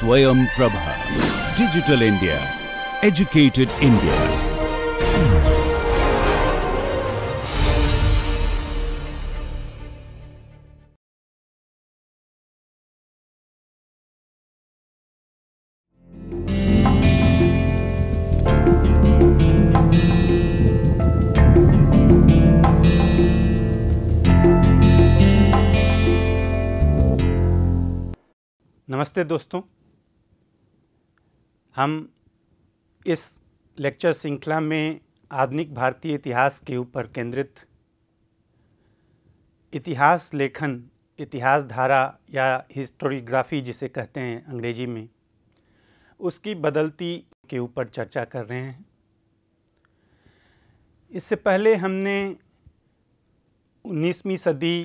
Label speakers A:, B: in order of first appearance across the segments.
A: Swayam Prabha. Digital India. Educated India. नमस्ते दोस्तों हम इस लेक्चर श्रृंखला में आधुनिक भारतीय इतिहास के ऊपर केंद्रित इतिहास लेखन इतिहास धारा या हिस्टोरीग्राफी जिसे कहते हैं अंग्रेजी में उसकी बदलती के ऊपर चर्चा कर रहे हैं इससे पहले हमने 19वीं सदी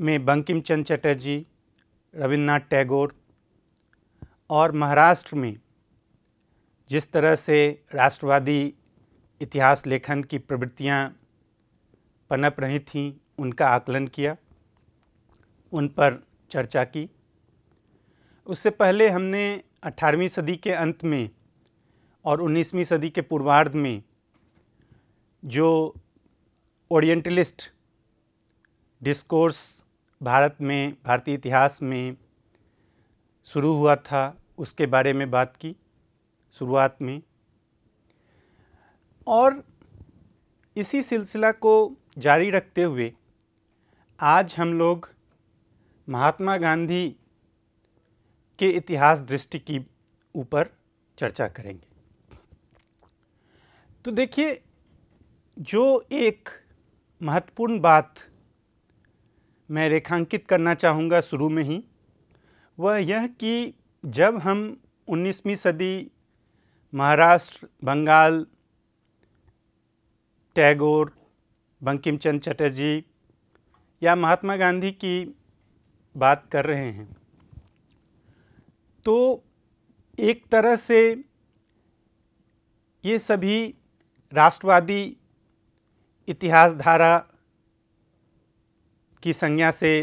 A: में बंकिम चंद चटर्जी रविन्द्रनाथ टैगोर और महाराष्ट्र में जिस तरह से राष्ट्रवादी इतिहास लेखन की प्रवृत्तियाँ पनप रही थीं उनका आकलन किया उन पर चर्चा की उससे पहले हमने 18वीं सदी के अंत में और 19वीं सदी के पूर्वार्ध में जो ओरिएंटलिस्ट डिस्कोर्स भारत में भारतीय इतिहास में शुरू हुआ था उसके बारे में बात की शुरुआत में और इसी सिलसिला को जारी रखते हुए आज हम लोग महात्मा गांधी के इतिहास दृष्टि की ऊपर चर्चा करेंगे तो देखिए जो एक महत्वपूर्ण बात मैं रेखांकित करना चाहूँगा शुरू में ही वह यह कि जब हम 19वीं सदी महाराष्ट्र बंगाल टैगोर बंकिम चंद चटर्जी या महात्मा गांधी की बात कर रहे हैं तो एक तरह से ये सभी राष्ट्रवादी इतिहास धारा की संज्ञा से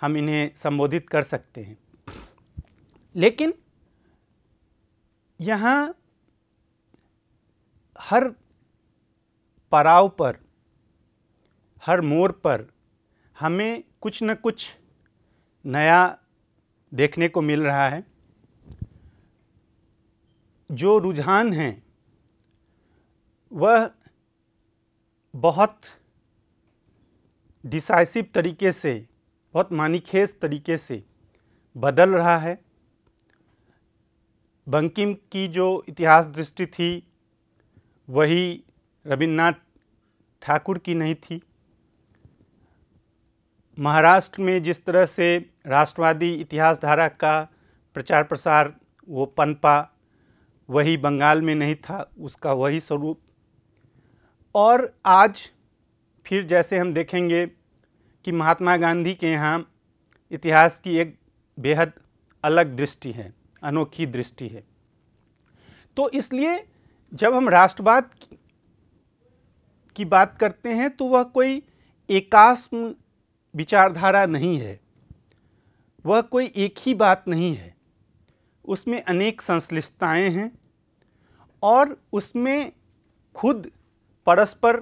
A: हम इन्हें संबोधित कर सकते हैं लेकिन यहाँ हर पड़ाव पर हर मोड़ पर हमें कुछ न कुछ नया देखने को मिल रहा है जो रुझान हैं वह बहुत डिसाइसिव तरीके से बहुत मानिखेज तरीके से बदल रहा है बंकिम की जो इतिहास दृष्टि थी वही रविन्द्रनाथ ठाकुर की नहीं थी महाराष्ट्र में जिस तरह से राष्ट्रवादी इतिहास धारा का प्रचार प्रसार वो पनपा वही बंगाल में नहीं था उसका वही स्वरूप और आज फिर जैसे हम देखेंगे कि महात्मा गांधी के यहाँ इतिहास की एक बेहद अलग दृष्टि है अनोखी दृष्टि है तो इसलिए जब हम राष्ट्रवाद की बात करते हैं तो वह कोई एकास्म विचारधारा नहीं है वह कोई एक ही बात नहीं है उसमें अनेक संश्लिष्टताएँ हैं और उसमें खुद परस्पर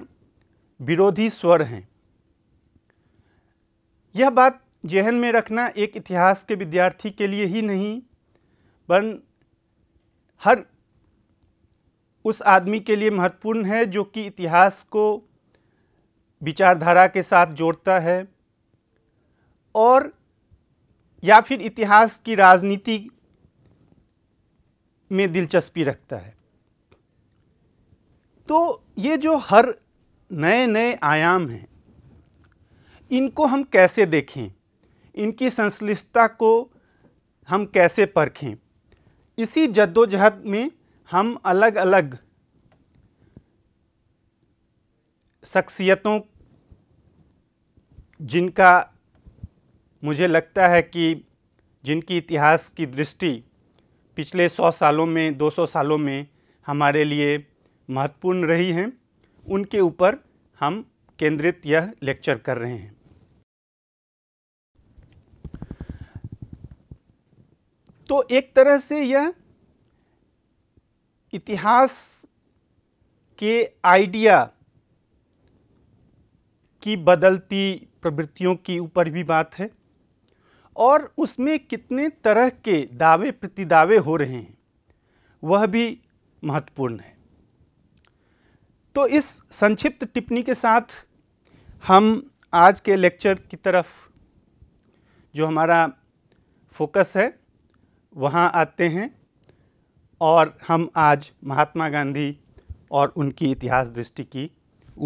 A: विरोधी स्वर हैं यह बात जहन में रखना एक इतिहास के विद्यार्थी के लिए ही नहीं वर्ण हर उस आदमी के लिए महत्वपूर्ण है जो कि इतिहास को विचारधारा के साथ जोड़ता है और या फिर इतिहास की राजनीति में दिलचस्पी रखता है तो ये जो हर नए नए आयाम हैं इनको हम कैसे देखें इनकी संश्लिष्टता को हम कैसे परखें इसी जद्दोजहद में हम अलग अलग शख्सियतों जिनका मुझे लगता है कि जिनकी इतिहास की दृष्टि पिछले सौ सालों में दो सौ सालों में हमारे लिए महत्वपूर्ण रही हैं उनके ऊपर हम केंद्रित यह लेक्चर कर रहे हैं तो एक तरह से यह इतिहास के आइडिया की बदलती प्रवृत्तियों के ऊपर भी बात है और उसमें कितने तरह के दावे प्रतिदावे हो रहे हैं वह भी महत्वपूर्ण है तो इस संक्षिप्त टिप्पणी के साथ हम आज के लेक्चर की तरफ जो हमारा फोकस है वहाँ आते हैं और हम आज महात्मा गांधी और उनकी इतिहास दृष्टि की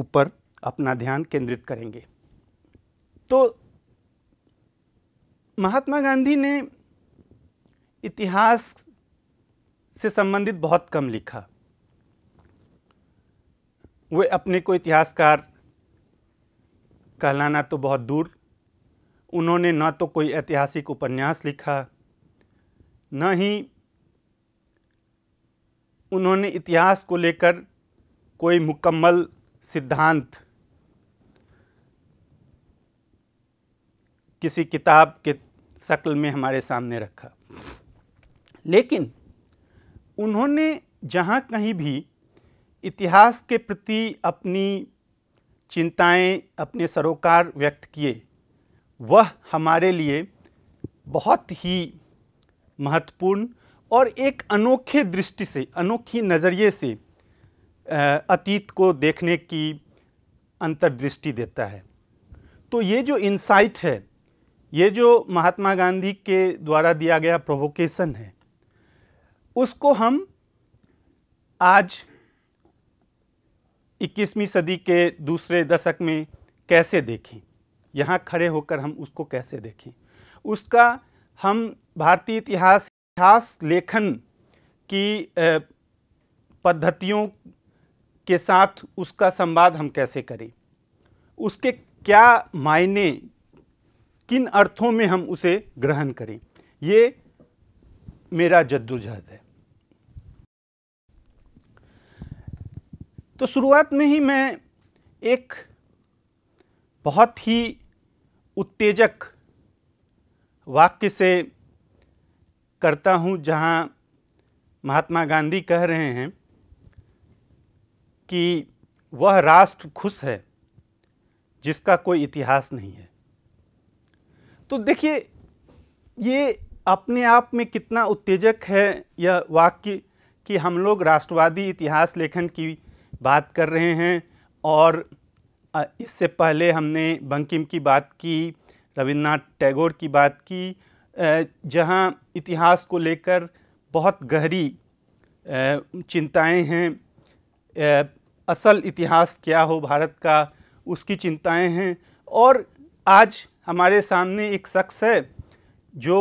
A: ऊपर अपना ध्यान केंद्रित करेंगे तो महात्मा गांधी ने इतिहास से संबंधित बहुत कम लिखा वे अपने को इतिहासकार कहलाना तो बहुत दूर उन्होंने न तो कोई ऐतिहासिक उपन्यास लिखा न ही उन्होंने इतिहास को लेकर कोई मुकम्मल सिद्धांत किसी किताब के शक्ल में हमारे सामने रखा लेकिन उन्होंने जहाँ कहीं भी इतिहास के प्रति अपनी चिंताएं अपने सरोकार व्यक्त किए वह हमारे लिए बहुत ही महत्वपूर्ण और एक अनोखे दृष्टि से अनोखी नज़रिए से अतीत को देखने की अंतर्दृष्टि देता है तो ये जो इंसाइट है ये जो महात्मा गांधी के द्वारा दिया गया प्रोवोकेशन है उसको हम आज 21वीं सदी के दूसरे दशक में कैसे देखें यहाँ खड़े होकर हम उसको कैसे देखें उसका हम भारतीय इतिहास इतिहास लेखन की पद्धतियों के साथ उसका संवाद हम कैसे करें उसके क्या मायने किन अर्थों में हम उसे ग्रहण करें ये मेरा जद्दोजहद है तो शुरुआत में ही मैं एक बहुत ही उत्तेजक वाक्य से करता हूँ जहाँ महात्मा गांधी कह रहे हैं कि वह राष्ट्र खुश है जिसका कोई इतिहास नहीं है तो देखिए ये अपने आप में कितना उत्तेजक है यह वाक्य कि हम लोग राष्ट्रवादी इतिहास लेखन की बात कर रहे हैं और इससे पहले हमने बंकिम की बात की रविन्द्रनाथ टैगोर की बात की जहाँ इतिहास को लेकर बहुत गहरी चिंताएं हैं असल इतिहास क्या हो भारत का उसकी चिंताएं हैं और आज हमारे सामने एक शख्स है जो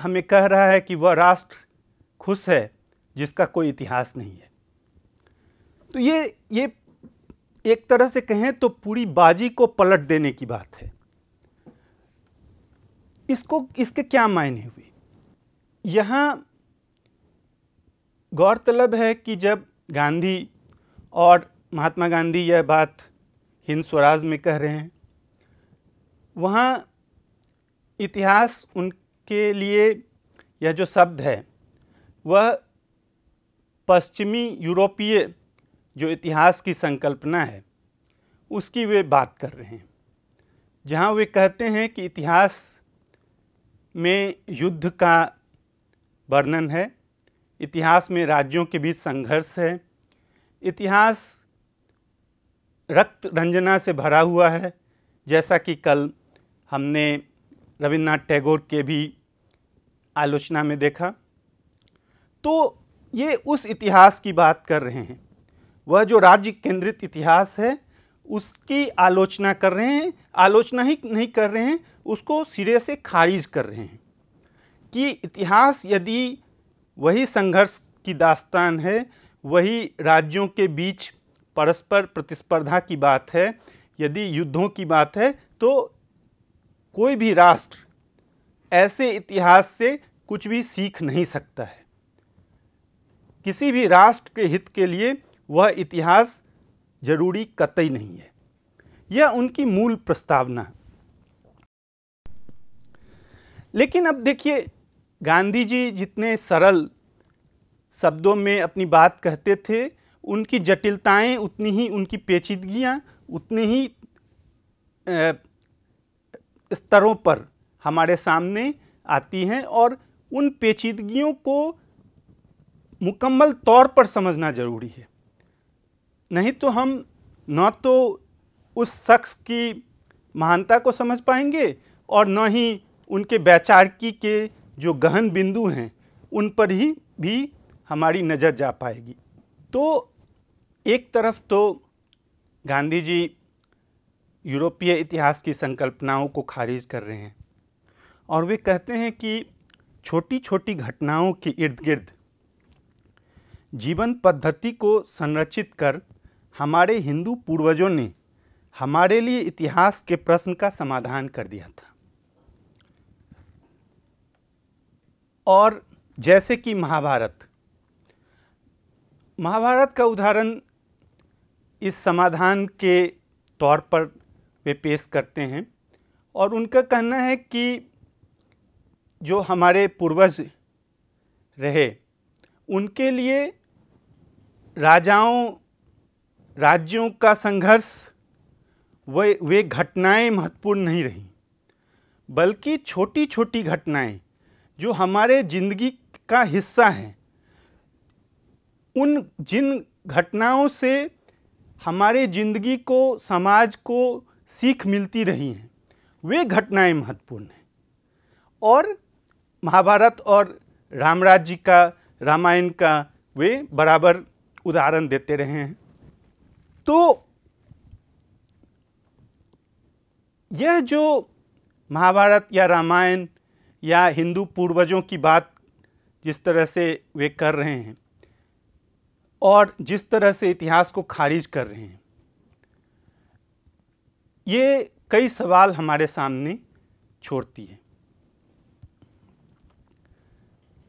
A: हमें कह रहा है कि वह राष्ट्र खुश है जिसका कोई इतिहास नहीं है तो ये ये एक तरह से कहें तो पूरी बाजी को पलट देने की बात है इसको इसके क्या मायने हुए यहाँ गौरतलब है कि जब गांधी और महात्मा गांधी यह बात हिंद स्वराज में कह रहे हैं वहाँ इतिहास उनके लिए यह जो शब्द है वह पश्चिमी यूरोपीय जो इतिहास की संकल्पना है उसकी वे बात कर रहे हैं जहाँ वे कहते हैं कि इतिहास में युद्ध का वर्णन है इतिहास में राज्यों के बीच संघर्ष है इतिहास रक्त रंजना से भरा हुआ है जैसा कि कल हमने रविन्द्रनाथ टैगोर के भी आलोचना में देखा तो ये उस इतिहास की बात कर रहे हैं वह जो राज्य केंद्रित इतिहास है उसकी आलोचना कर रहे हैं आलोचना ही नहीं कर रहे हैं उसको सिरे से खारिज कर रहे हैं कि इतिहास यदि वही संघर्ष की दास्तान है वही राज्यों के बीच परस्पर प्रतिस्पर्धा की बात है यदि युद्धों की बात है तो कोई भी राष्ट्र ऐसे इतिहास से कुछ भी सीख नहीं सकता है किसी भी राष्ट्र के हित के लिए वह इतिहास जरूरी कतई नहीं है यह उनकी मूल प्रस्तावना लेकिन अब देखिए गांधी जी जितने सरल शब्दों में अपनी बात कहते थे उनकी जटिलताएं उतनी ही उनकी पेचीदगियां उतनी ही स्तरों पर हमारे सामने आती हैं और उन पेचीदगियों को मुकम्मल तौर पर समझना ज़रूरी है नहीं तो हम ना तो उस शख्स की महानता को समझ पाएंगे और न ही उनके वैचारिकी के जो गहन बिंदु हैं उन पर ही भी हमारी नज़र जा पाएगी तो एक तरफ तो गांधी जी यूरोपीय इतिहास की संकल्पनाओं को खारिज कर रहे हैं और वे कहते हैं कि छोटी छोटी घटनाओं के इर्द गिर्द जीवन पद्धति को संरचित कर हमारे हिंदू पूर्वजों ने हमारे लिए इतिहास के प्रश्न का समाधान कर दिया था और जैसे कि महाभारत महाभारत का उदाहरण इस समाधान के तौर पर वे पेश करते हैं और उनका कहना है कि जो हमारे पूर्वज रहे उनके लिए राजाओं राज्यों का संघर्ष वे वे घटनाएं महत्वपूर्ण नहीं रहीं बल्कि छोटी छोटी घटनाएं जो हमारे ज़िंदगी का हिस्सा हैं उन जिन घटनाओं से हमारे ज़िंदगी को समाज को सीख मिलती रही हैं वे घटनाएं महत्वपूर्ण हैं और महाभारत और रामराज्य का रामायण का वे बराबर उदाहरण देते रहे हैं तो यह जो महाभारत या रामायण या हिंदू पूर्वजों की बात जिस तरह से वे कर रहे हैं और जिस तरह से इतिहास को खारिज कर रहे हैं ये कई सवाल हमारे सामने छोड़ती है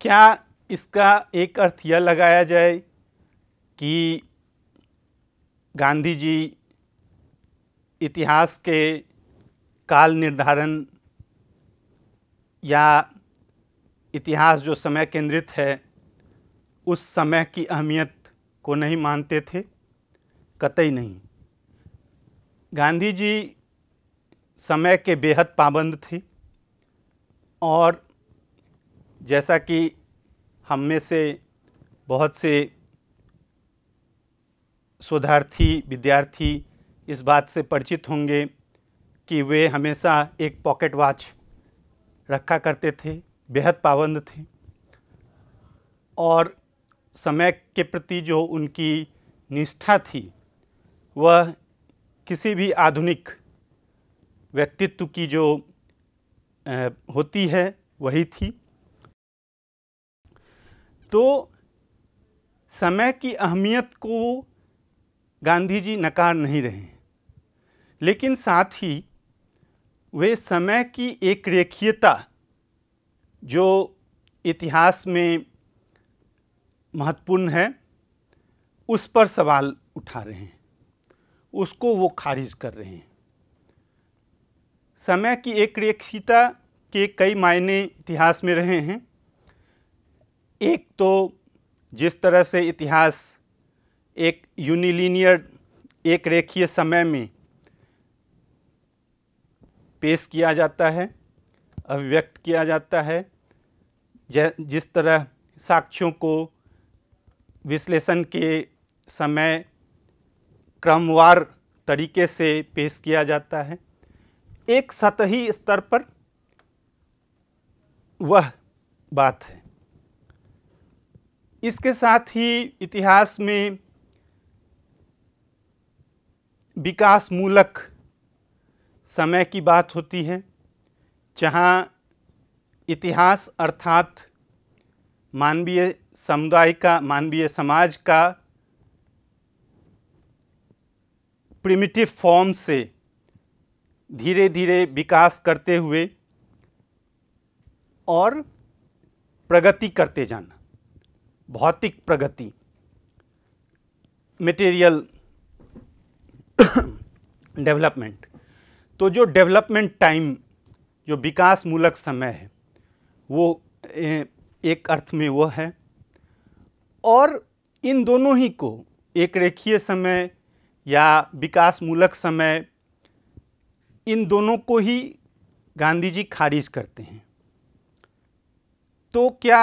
A: क्या इसका एक अर्थ यह लगाया जाए कि गांधी जी इतिहास के काल निर्धारण या इतिहास जो समय केंद्रित है उस समय की अहमियत को नहीं मानते थे कतई नहीं गांधी जी समय के बेहद पाबंद थे और जैसा कि हम में से बहुत से शोधार्थी विद्यार्थी इस बात से परिचित होंगे कि वे हमेशा एक पॉकेट वॉच रखा करते थे बेहद पाबंद थे और समय के प्रति जो उनकी निष्ठा थी वह किसी भी आधुनिक व्यक्तित्व की जो होती है वही थी तो समय की अहमियत को गांधी जी नकार नहीं रहे लेकिन साथ ही वे समय की एक रेखीयता जो इतिहास में महत्वपूर्ण है उस पर सवाल उठा रहे हैं उसको वो खारिज कर रहे हैं समय की एक रेखीयता के कई मायने इतिहास में रहे हैं एक तो जिस तरह से इतिहास एक यूनिलीनियर एक रेखीय समय में पेश किया जाता है अभिव्यक्त किया जाता है जिस तरह साक्ष्यों को विश्लेषण के समय क्रमवार तरीके से पेश किया जाता है एक सतही स्तर पर वह बात है इसके साथ ही इतिहास में विकासमूलक समय की बात होती है जहाँ इतिहास अर्थात मानवीय समुदाय का मानवीय समाज का प्रिमिटिव फॉर्म से धीरे धीरे विकास करते हुए और प्रगति करते जाना भौतिक प्रगति मटेरियल डेवलपमेंट तो जो डेवलपमेंट टाइम जो विकास मूलक समय है वो एक अर्थ में वो है और इन दोनों ही को एक रेखीय समय या विकास मूलक समय इन दोनों को ही गांधी जी खारिज करते हैं तो क्या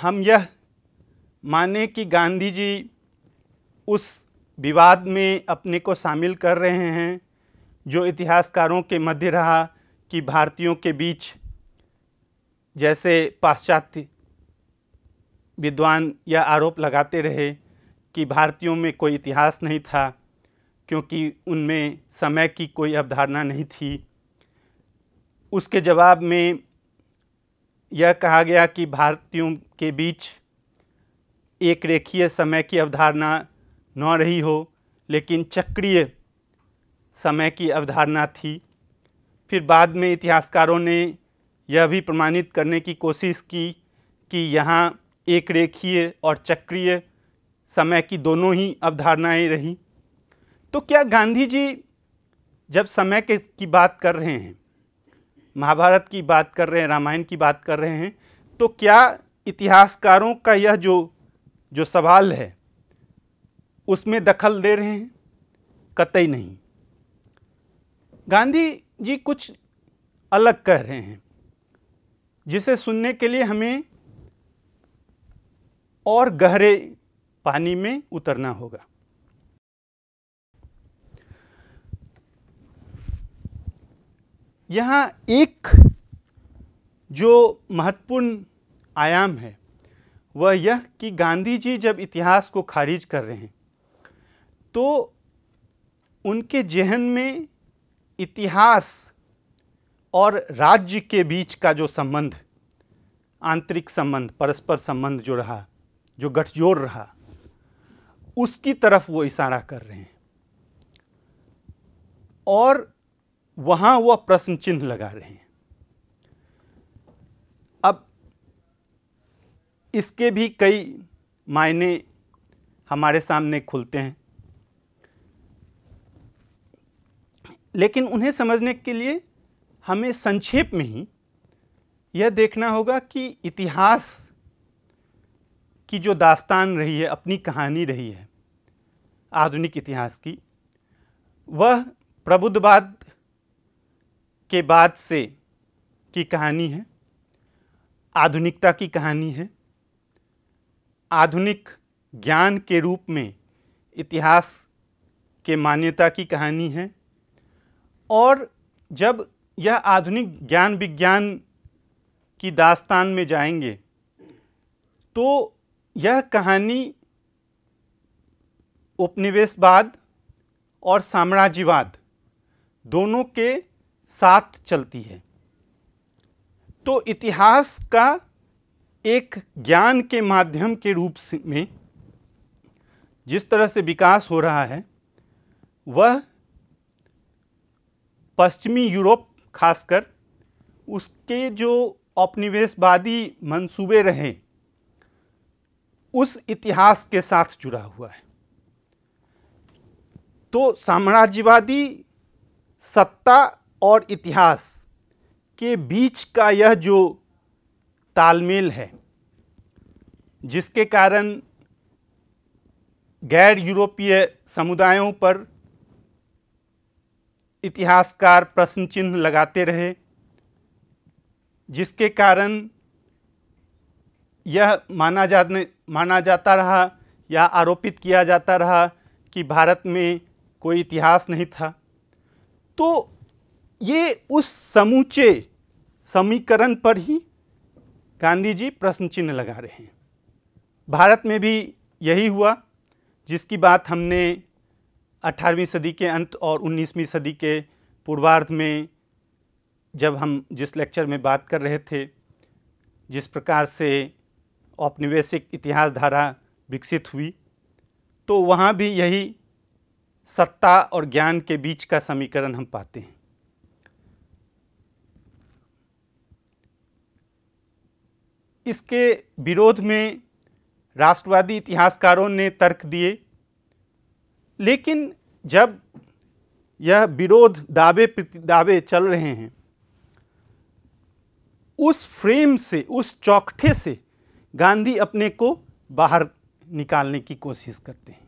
A: हम यह माने कि गांधी जी उस विवाद में अपने को शामिल कर रहे हैं जो इतिहासकारों के मध्य रहा कि भारतीयों के बीच जैसे पाश्चात्य विद्वान यह आरोप लगाते रहे कि भारतीयों में कोई इतिहास नहीं था क्योंकि उनमें समय की कोई अवधारणा नहीं थी उसके जवाब में यह कहा गया कि भारतीयों के बीच एक रेखीय समय की अवधारणा न रही हो लेकिन चक्रीय समय की अवधारणा थी फिर बाद में इतिहासकारों ने यह भी प्रमाणित करने की कोशिश की कि यहाँ एक रेखीय और चक्रीय समय की दोनों ही अवधारणाएं रहीं तो क्या गांधी जी जब समय के की बात कर रहे हैं महाभारत की बात कर रहे हैं रामायण की बात कर रहे हैं तो क्या इतिहासकारों का यह जो जो सवाल है उसमें दखल दे रहे हैं कतई नहीं गांधी जी कुछ अलग कह रहे हैं जिसे सुनने के लिए हमें और गहरे पानी में उतरना होगा यहाँ एक जो महत्वपूर्ण आयाम है वह यह कि गांधी जी जब इतिहास को खारिज कर रहे हैं तो उनके जहन में इतिहास और राज्य के बीच का जो संबंध आंतरिक संबंध परस्पर संबंध जो रहा जो गठजोड़ रहा उसकी तरफ वो इशारा कर रहे हैं और वहाँ वह प्रश्न चिन्ह लगा रहे हैं अब इसके भी कई मायने हमारे सामने खुलते हैं लेकिन उन्हें समझने के लिए हमें संक्षेप में ही यह देखना होगा कि इतिहास की जो दास्तान रही है अपनी कहानी रही है आधुनिक इतिहास की वह प्रबुद्धवाद के बाद से की कहानी है आधुनिकता की कहानी है आधुनिक ज्ञान के रूप में इतिहास के मान्यता की कहानी है और जब यह आधुनिक ज्ञान विज्ञान की दास्तान में जाएंगे तो यह कहानी उपनिवेशवाद और साम्राज्यवाद दोनों के साथ चलती है तो इतिहास का एक ज्ञान के माध्यम के रूप में जिस तरह से विकास हो रहा है वह पश्चिमी यूरोप खासकर उसके जो औपनिवेशवादी मंसूबे रहे उस इतिहास के साथ जुड़ा हुआ है तो साम्राज्यवादी सत्ता और इतिहास के बीच का यह जो तालमेल है जिसके कारण गैर यूरोपीय समुदायों पर इतिहासकार प्रश्न चिन्ह लगाते रहे जिसके कारण यह माना जाने माना जाता रहा या आरोपित किया जाता रहा कि भारत में कोई इतिहास नहीं था तो ये उस समूचे समीकरण पर ही गांधी जी प्रश्न चिन्ह लगा रहे हैं भारत में भी यही हुआ जिसकी बात हमने 18वीं सदी के अंत और 19वीं सदी के पूर्वार्ध में जब हम जिस लेक्चर में बात कर रहे थे जिस प्रकार से औपनिवेशिक इतिहास धारा विकसित हुई तो वहाँ भी यही सत्ता और ज्ञान के बीच का समीकरण हम पाते हैं इसके विरोध में राष्ट्रवादी इतिहासकारों ने तर्क दिए लेकिन जब यह विरोध दावे दावे चल रहे हैं उस फ्रेम से उस चौकठे से गांधी अपने को बाहर निकालने की कोशिश करते हैं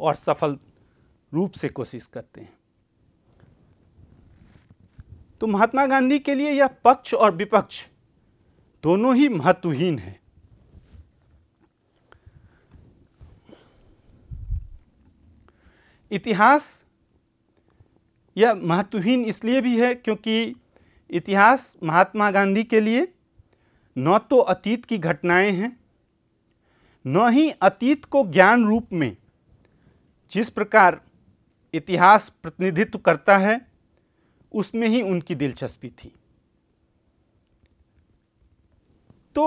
A: और सफल रूप से कोशिश करते हैं तो महात्मा गांधी के लिए यह पक्ष और विपक्ष दोनों ही महत्वहीन है इतिहास यह महत्वहीन इसलिए भी है क्योंकि इतिहास महात्मा गांधी के लिए न तो अतीत की घटनाएं हैं न ही अतीत को ज्ञान रूप में जिस प्रकार इतिहास प्रतिनिधित्व करता है उसमें ही उनकी दिलचस्पी थी तो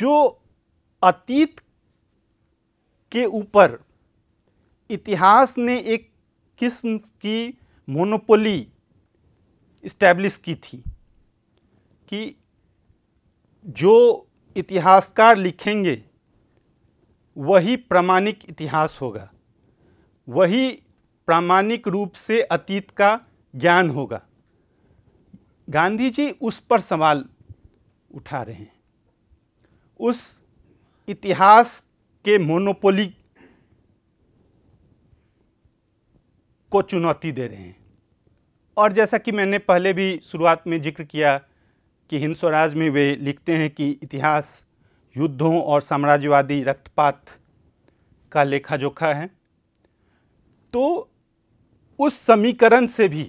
A: जो अतीत के ऊपर इतिहास ने एक किस्म की मोनोपोली इस्टेब्लिश की थी कि जो इतिहासकार लिखेंगे वही प्रामाणिक इतिहास होगा वही प्रामाणिक रूप से अतीत का ज्ञान होगा गांधी जी उस पर सवाल उठा रहे हैं उस इतिहास के मोनोपोली को चुनौती दे रहे हैं और जैसा कि मैंने पहले भी शुरुआत में जिक्र किया कि हिंद स्वराज में वे लिखते हैं कि इतिहास युद्धों और साम्राज्यवादी रक्तपात का लेखा जोखा है तो उस समीकरण से भी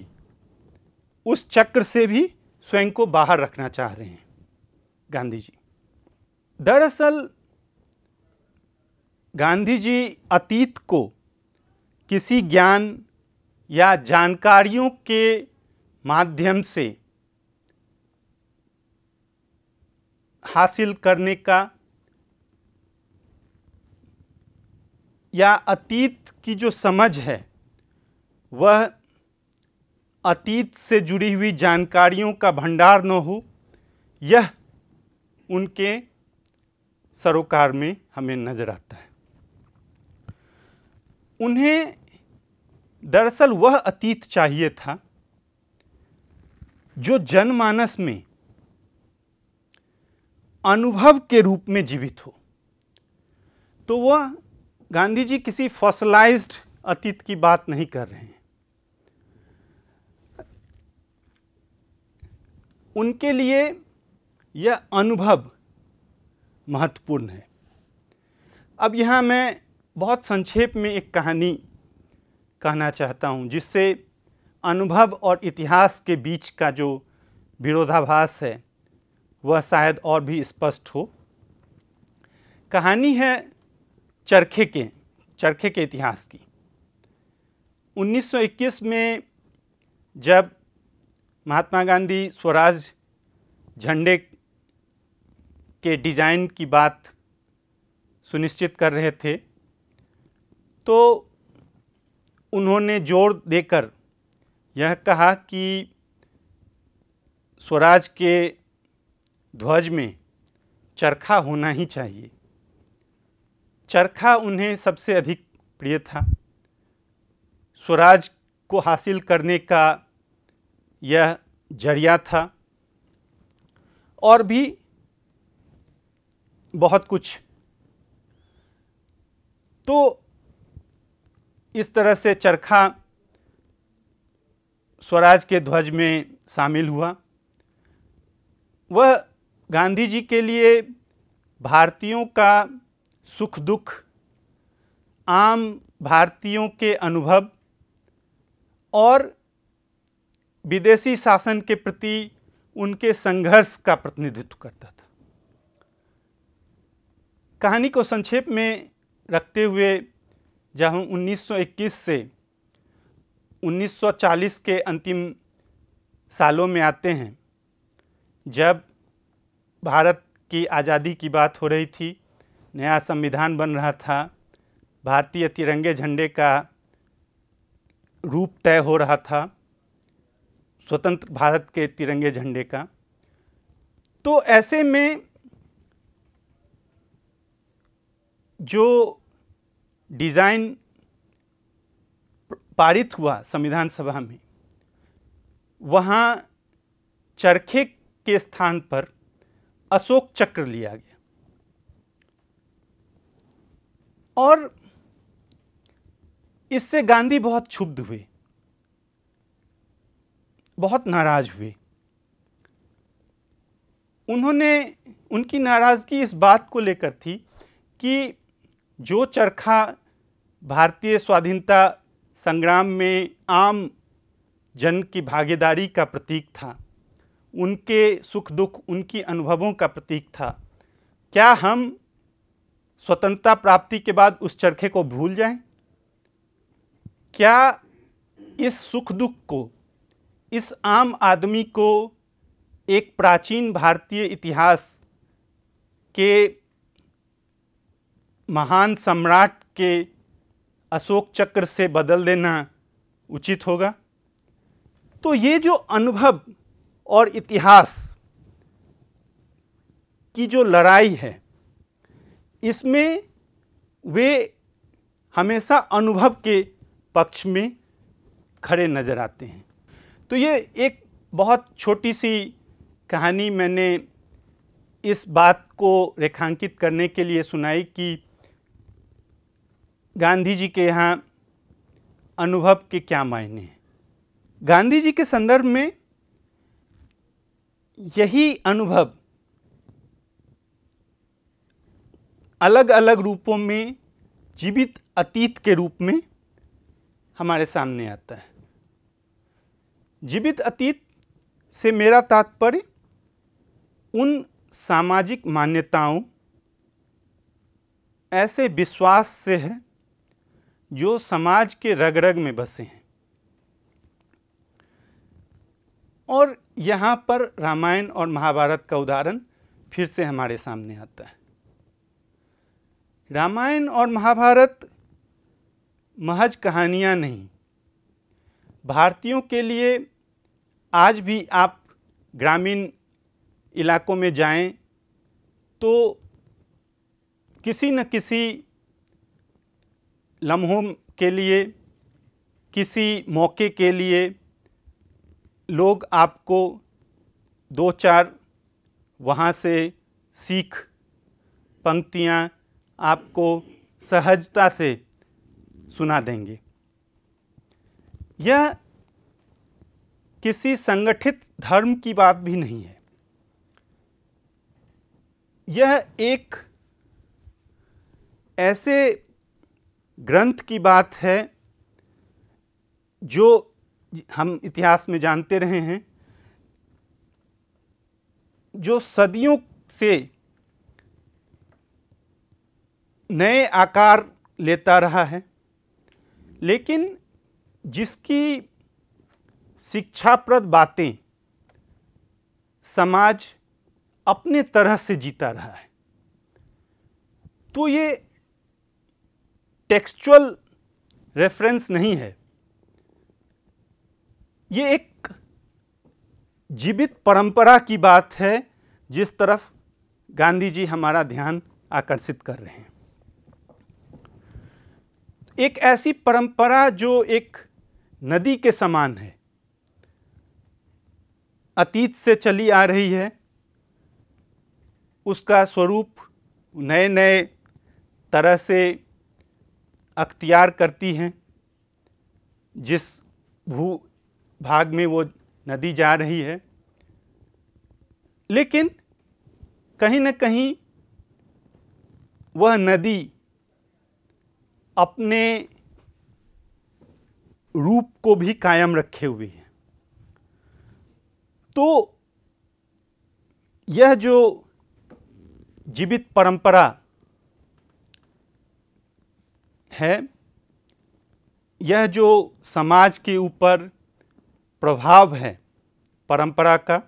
A: उस चक्र से भी स्वयं को बाहर रखना चाह रहे हैं गांधी जी दरअसल गांधी जी अतीत को किसी ज्ञान या जानकारियों के माध्यम से हासिल करने का या अतीत की जो समझ है वह अतीत से जुड़ी हुई जानकारियों का भंडार न हो यह उनके सरोकार में हमें नजर आता है उन्हें दरअसल वह अतीत चाहिए था जो जनमानस में अनुभव के रूप में जीवित हो तो वह गांधी जी किसी फॉसलाइज्ड अतीत की बात नहीं कर रहे हैं उनके लिए यह अनुभव महत्वपूर्ण है अब यहाँ मैं बहुत संक्षेप में एक कहानी कहना चाहता हूँ जिससे अनुभव और इतिहास के बीच का जो विरोधाभास है वह शायद और भी स्पष्ट हो कहानी है चरखे के चरखे के इतिहास की 1921 में जब महात्मा गांधी स्वराज झंडे के डिज़ाइन की बात सुनिश्चित कर रहे थे तो उन्होंने जोर देकर यह कहा कि स्वराज के ध्वज में चरखा होना ही चाहिए चरखा उन्हें सबसे अधिक प्रिय था स्वराज को हासिल करने का यह जरिया था और भी बहुत कुछ तो इस तरह से चरखा स्वराज के ध्वज में शामिल हुआ वह गांधी जी के लिए भारतीयों का सुख दुख आम भारतीयों के अनुभव और विदेशी शासन के प्रति उनके संघर्ष का प्रतिनिधित्व करता था कहानी को संक्षेप में रखते हुए जब हम 1921 से 1940 के अंतिम सालों में आते हैं जब भारत की आज़ादी की बात हो रही थी नया संविधान बन रहा था भारतीय तिरंगे झंडे का रूप तय हो रहा था स्वतंत्र भारत के तिरंगे झंडे का तो ऐसे में जो डिज़ाइन पारित हुआ संविधान सभा में वहाँ चरखे के स्थान पर अशोक चक्र लिया गया और इससे गांधी बहुत क्षुब्ध हुए बहुत नाराज हुए उन्होंने उनकी नाराज़गी इस बात को लेकर थी कि जो चरखा भारतीय स्वाधीनता संग्राम में आम जन की भागीदारी का प्रतीक था उनके सुख दुख उनकी अनुभवों का प्रतीक था क्या हम स्वतंत्रता प्राप्ति के बाद उस चरखे को भूल जाएं? क्या इस सुख दुख को इस आम आदमी को एक प्राचीन भारतीय इतिहास के महान सम्राट के अशोक चक्र से बदल देना उचित होगा तो ये जो अनुभव और इतिहास की जो लड़ाई है इसमें वे हमेशा अनुभव के पक्ष में खड़े नज़र आते हैं तो ये एक बहुत छोटी सी कहानी मैंने इस बात को रेखांकित करने के लिए सुनाई कि गांधी जी के यहाँ अनुभव के क्या मायने हैं गांधी जी के संदर्भ में यही अनुभव अलग अलग रूपों में जीवित अतीत के रूप में हमारे सामने आता है जीवित अतीत से मेरा तात्पर्य उन सामाजिक मान्यताओं ऐसे विश्वास से है जो समाज के रग रग में बसे हैं और यहाँ पर रामायण और महाभारत का उदाहरण फिर से हमारे सामने आता है रामायण और महाभारत महज कहानियाँ नहीं भारतीयों के लिए आज भी आप ग्रामीण इलाकों में जाएं तो किसी न किसी लम्हों के लिए किसी मौके के लिए लोग आपको दो चार वहाँ से सीख पंक्तियाँ आपको सहजता से सुना देंगे यह किसी संगठित धर्म की बात भी नहीं है यह एक ऐसे ग्रंथ की बात है जो हम इतिहास में जानते रहे हैं जो सदियों से नए आकार लेता रहा है लेकिन जिसकी शिक्षाप्रद बातें समाज अपने तरह से जीता रहा है तो ये टेक्सचुअल रेफरेंस नहीं है ये एक जीवित परंपरा की बात है जिस तरफ गांधी जी हमारा ध्यान आकर्षित कर रहे हैं एक ऐसी परंपरा जो एक नदी के समान है अतीत से चली आ रही है उसका स्वरूप नए नए तरह से अख्तियार करती हैं जिस भू भाग में वो नदी जा रही है लेकिन कहीं न कहीं वह नदी अपने रूप को भी कायम रखे हुए है तो यह जो जीवित परंपरा है यह जो समाज के ऊपर प्रभाव है परंपरा का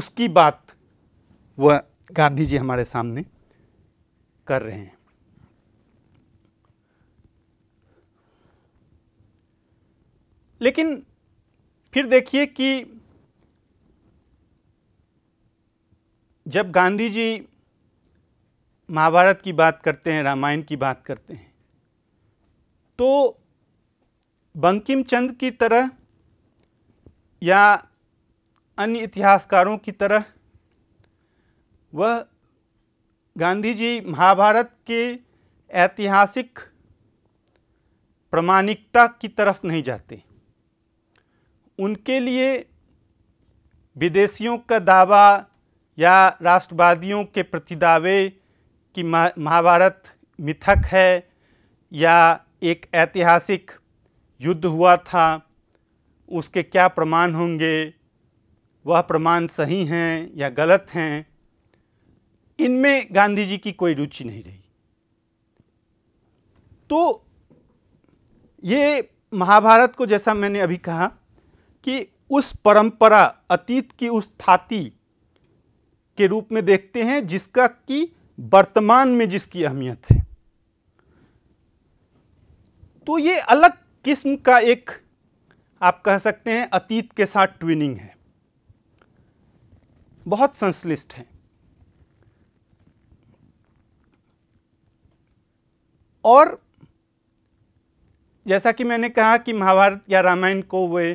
A: उसकी बात वह गांधी जी हमारे सामने कर रहे हैं लेकिन फिर देखिए कि जब गांधी जी महाभारत की बात करते हैं रामायण की बात करते हैं तो बंकिम चंद की तरह या अन्य इतिहासकारों की तरह वह गांधी जी महाभारत के ऐतिहासिक प्रमाणिकता की तरफ नहीं जाते उनके लिए विदेशियों का दावा या राष्ट्रवादियों के प्रति दावे कि महाभारत मिथक है या एक ऐतिहासिक युद्ध हुआ था उसके क्या प्रमाण होंगे वह प्रमाण सही हैं या गलत हैं इनमें गांधी जी की कोई रुचि नहीं रही तो ये महाभारत को जैसा मैंने अभी कहा कि उस परंपरा अतीत की उस थाती के रूप में देखते हैं जिसका कि वर्तमान में जिसकी अहमियत है तो ये अलग किस्म का एक आप कह सकते हैं अतीत के साथ ट्विनिंग है बहुत संश्लिष्ट है और जैसा कि मैंने कहा कि महाभारत या रामायण को वे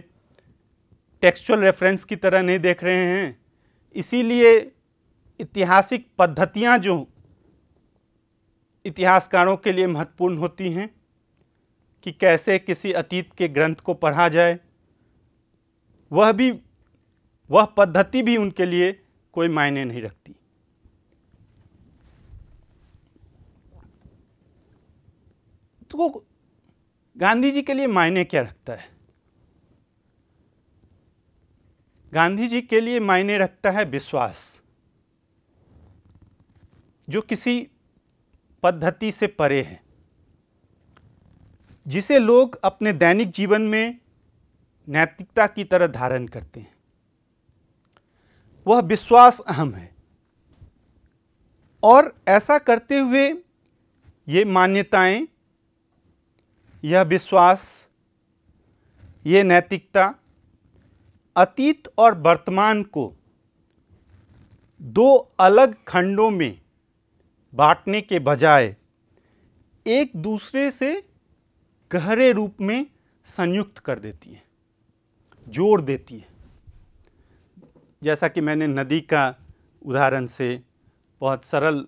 A: टेक्सुअल रेफरेंस की तरह नहीं देख रहे हैं इसीलिए ऐतिहासिक पद्धतियाँ जो इतिहासकारों के लिए महत्वपूर्ण होती हैं कि कैसे किसी अतीत के ग्रंथ को पढ़ा जाए वह भी वह पद्धति भी उनके लिए कोई मायने नहीं रखती तो गांधी जी के लिए मायने क्या रखता है गांधी जी के लिए मायने रखता है विश्वास जो किसी पद्धति से परे है जिसे लोग अपने दैनिक जीवन में नैतिकता की तरह धारण करते हैं वह विश्वास अहम है और ऐसा करते हुए ये मान्यताएं, यह विश्वास ये नैतिकता अतीत और वर्तमान को दो अलग खंडों में बांटने के बजाय एक दूसरे से गहरे रूप में संयुक्त कर देती है जोड़ देती है जैसा कि मैंने नदी का उदाहरण से बहुत सरल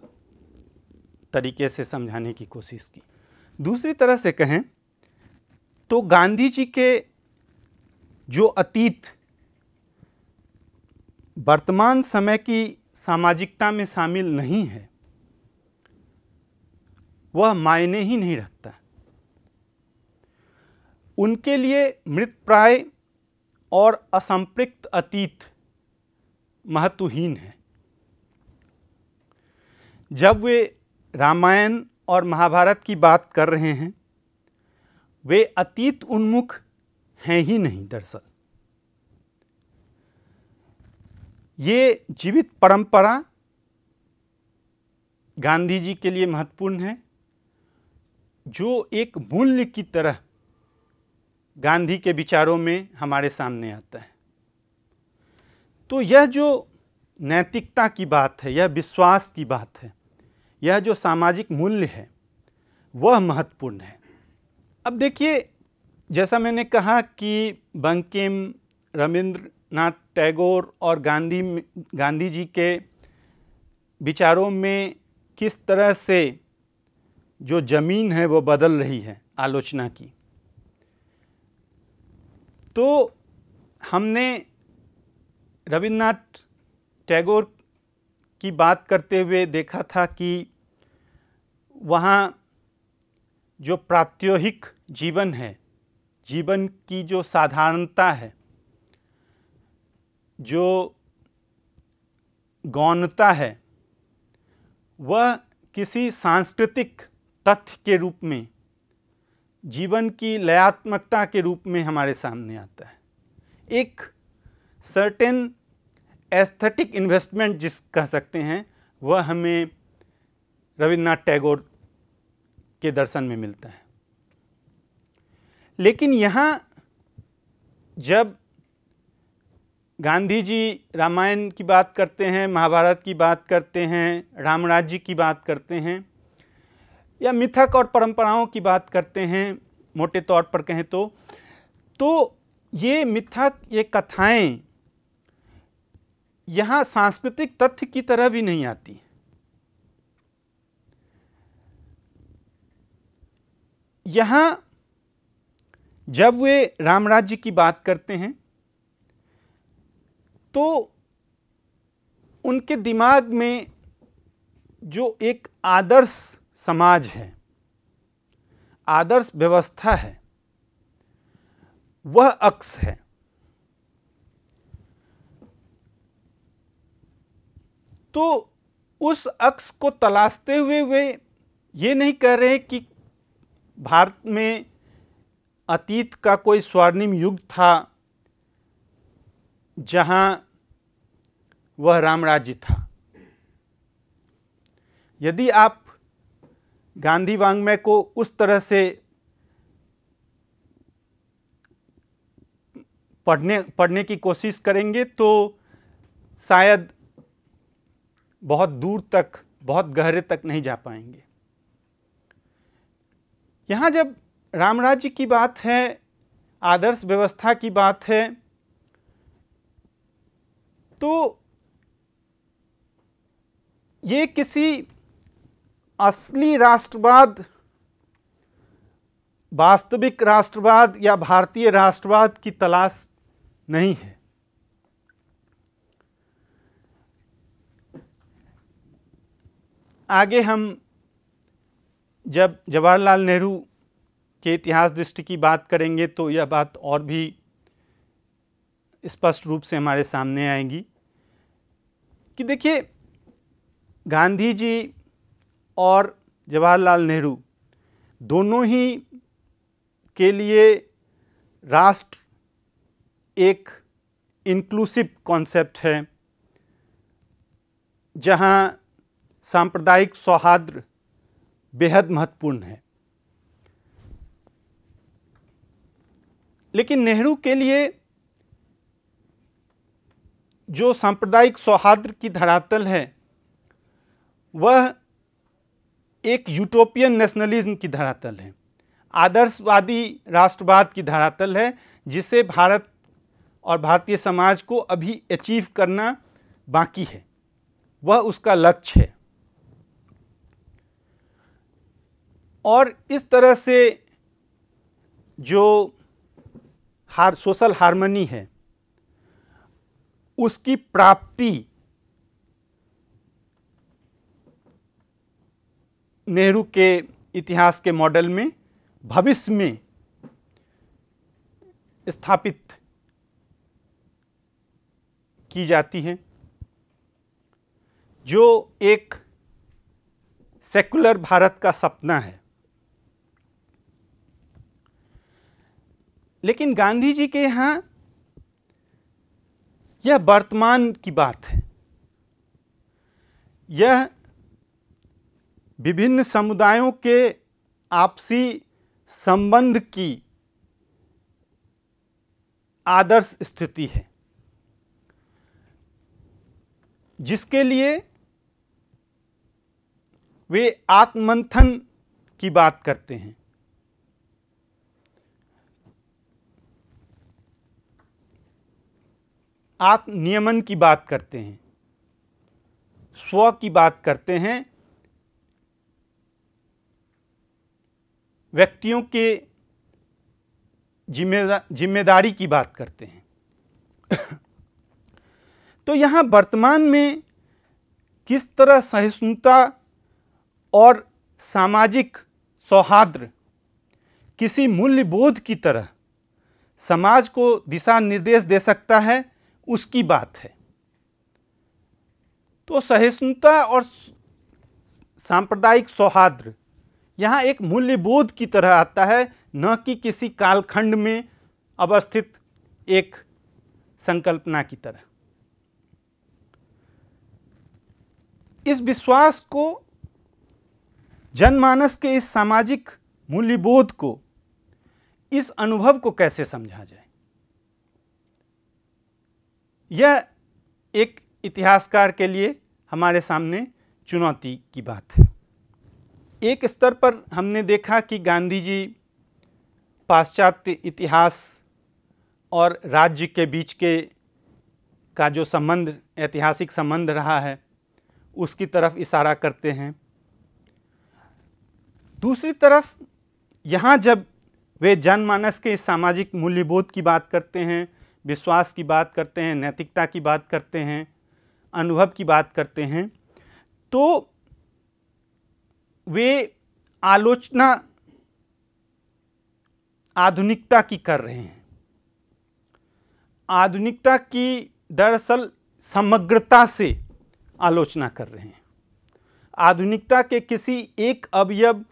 A: तरीके से समझाने की कोशिश की दूसरी तरह से कहें तो गांधी जी के जो अतीत वर्तमान समय की सामाजिकता में शामिल नहीं है वह मायने ही नहीं रखता उनके लिए मृत प्राय और असंपृक्त अतीत महत्वहीन है जब वे रामायण और महाभारत की बात कर रहे हैं वे अतीत उन्मुख हैं ही नहीं दरअसल ये जीवित परंपरा गांधी जी के लिए महत्वपूर्ण है जो एक मूल्य की तरह गांधी के विचारों में हमारे सामने आता है तो यह जो नैतिकता की बात है यह विश्वास की बात है यह जो सामाजिक मूल्य है वह महत्वपूर्ण है अब देखिए जैसा मैंने कहा कि बंकिम रविंद्रनाथ टैगोर और गांधी गांधी जी के विचारों में किस तरह से जो ज़मीन है वो बदल रही है आलोचना की तो हमने रविन्द्रनाथ टैगोर की बात करते हुए देखा था कि वहाँ जो प्रात्योहिक जीवन है जीवन की जो साधारणता है जो गौनता है वह किसी सांस्कृतिक तथ्य के रूप में जीवन की लयात्मकता के रूप में हमारे सामने आता है एक सर्टेन एस्थेटिक इन्वेस्टमेंट जिस कह सकते हैं वह हमें रविन्द्रनाथ टैगोर के दर्शन में मिलता है लेकिन यहाँ जब गांधी जी रामायण की बात करते हैं महाभारत की बात करते हैं रामराज्य की बात करते हैं या मिथक और परंपराओं की बात करते हैं मोटे तौर पर कहें तो तो ये मिथक ये कथाएं यहाँ सांस्कृतिक तथ्य की तरह भी नहीं आती यहाँ जब वे राम राज्य की बात करते हैं तो उनके दिमाग में जो एक आदर्श समाज है आदर्श व्यवस्था है वह अक्स है तो उस अक्स को तलाशते हुए वे ये नहीं कह रहे कि भारत में अतीत का कोई स्वर्णिम युग था जहां वह रामराज्य था यदि आप गांधी वांग्मय को उस तरह से पढ़ने पढ़ने की कोशिश करेंगे तो शायद बहुत दूर तक बहुत गहरे तक नहीं जा पाएंगे यहाँ जब रामराज्य की बात है आदर्श व्यवस्था की बात है तो ये किसी असली राष्ट्रवाद वास्तविक राष्ट्रवाद या भारतीय राष्ट्रवाद की तलाश नहीं है आगे हम जब जवाहरलाल नेहरू के इतिहास दृष्टि की बात करेंगे तो यह बात और भी स्पष्ट रूप से हमारे सामने आएगी कि देखिए गांधी जी और जवाहरलाल नेहरू दोनों ही के लिए राष्ट्र एक इंक्लूसिव कॉन्सेप्ट है जहां सांप्रदायिक सौहार्द बेहद महत्वपूर्ण है लेकिन नेहरू के लिए जो सांप्रदायिक सौहार्द की धरातल है वह एक यूटोपियन नेशनलिज्म की धरातल है आदर्शवादी राष्ट्रवाद की धरातल है जिसे भारत और भारतीय समाज को अभी अचीव करना बाकी है वह उसका लक्ष्य है और इस तरह से जो हार सोशल हारमनी है उसकी प्राप्ति नेहरू के इतिहास के मॉडल में भविष्य में स्थापित की जाती है जो एक सेकुलर भारत का सपना है लेकिन गांधी जी के यहाँ यह वर्तमान की बात है यह विभिन्न समुदायों के आपसी संबंध की आदर्श स्थिति है जिसके लिए वे आत्मंथन की बात करते हैं आत्मनियमन की बात करते हैं स्व की बात करते हैं व्यक्तियों के जिम्मेदार जिम्मेदारी की बात करते हैं तो यहाँ वर्तमान में किस तरह सहिष्णुता और सामाजिक सौहार्द किसी मूल्य बोध की तरह समाज को दिशा निर्देश दे सकता है उसकी बात है तो सहिष्णुता और सांप्रदायिक सौहार्द यहाँ एक मूल्यबोध की तरह आता है न कि किसी कालखंड में अवस्थित एक संकल्पना की तरह इस विश्वास को जनमानस के इस सामाजिक मूल्यबोध को इस अनुभव को कैसे समझा जाए यह एक इतिहासकार के लिए हमारे सामने चुनौती की बात है एक स्तर पर हमने देखा कि गांधी जी पाश्चात्य इतिहास और राज्य के बीच के का जो संबंध ऐतिहासिक संबंध रहा है उसकी तरफ इशारा करते हैं दूसरी तरफ यहाँ जब वे जनमानस के सामाजिक मूल्यबोध की बात करते हैं विश्वास की बात करते हैं नैतिकता की बात करते हैं अनुभव की बात करते हैं तो वे आलोचना आधुनिकता की कर रहे हैं आधुनिकता की दरअसल समग्रता से आलोचना कर रहे हैं आधुनिकता के किसी एक अवयव